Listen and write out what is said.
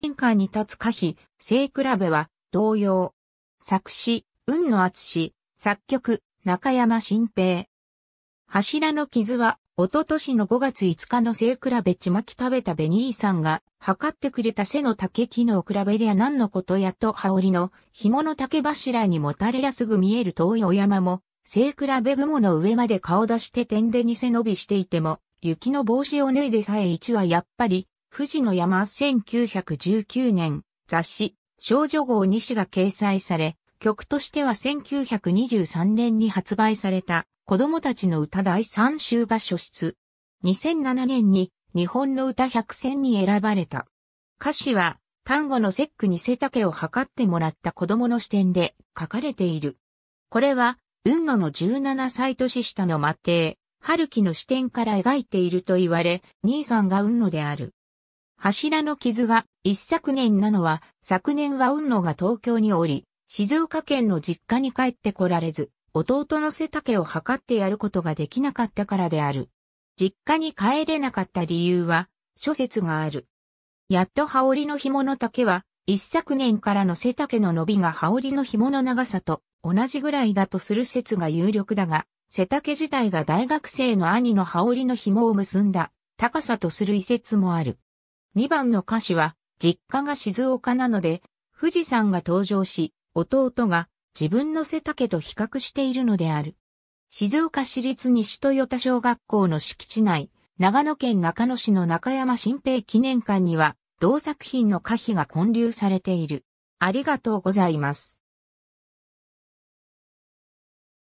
玄関に立つ可否、性比べは同様。作詞、雲野厚氏、作曲、中山新平。柱の傷は、おととしの5月5日の聖比べちまき食べたベニーさんが、測ってくれた背の竹機能比べりゃ何のことやと羽織の紐の竹柱にもたれやすぐ見える遠いお山も、聖比べ雲の上まで顔出して点でに背伸びしていても、雪の帽子を脱いでさえ一はやっぱり、富士の山1919年、雑誌、少女号2誌が掲載され、曲としては1923年に発売された子供たちの歌第3集が初出。2007年に日本の歌100選に選ばれた。歌詞は単語の節句に背丈を測ってもらった子供の視点で書かれている。これは、雲野の17歳年下の末帝、春樹の視点から描いていると言われ、兄さんが雲野である。柱の傷が一昨年なのは、昨年は雲野が東京におり、静岡県の実家に帰ってこられず、弟の背丈を測ってやることができなかったからである。実家に帰れなかった理由は、諸説がある。やっと羽織の紐の丈は、一昨年からの背丈の伸びが羽織の紐の長さと同じぐらいだとする説が有力だが、背丈自体が大学生の兄の羽織の紐を結んだ高さとする遺説もある。2番の歌詞は、実家が静岡なので、富士山が登場し、弟が自分の背丈と比較しているのである。静岡市立西豊田小学校の敷地内、長野県中野市の中山新平記念館には、同作品の歌詞が建立されている。ありがとうございます。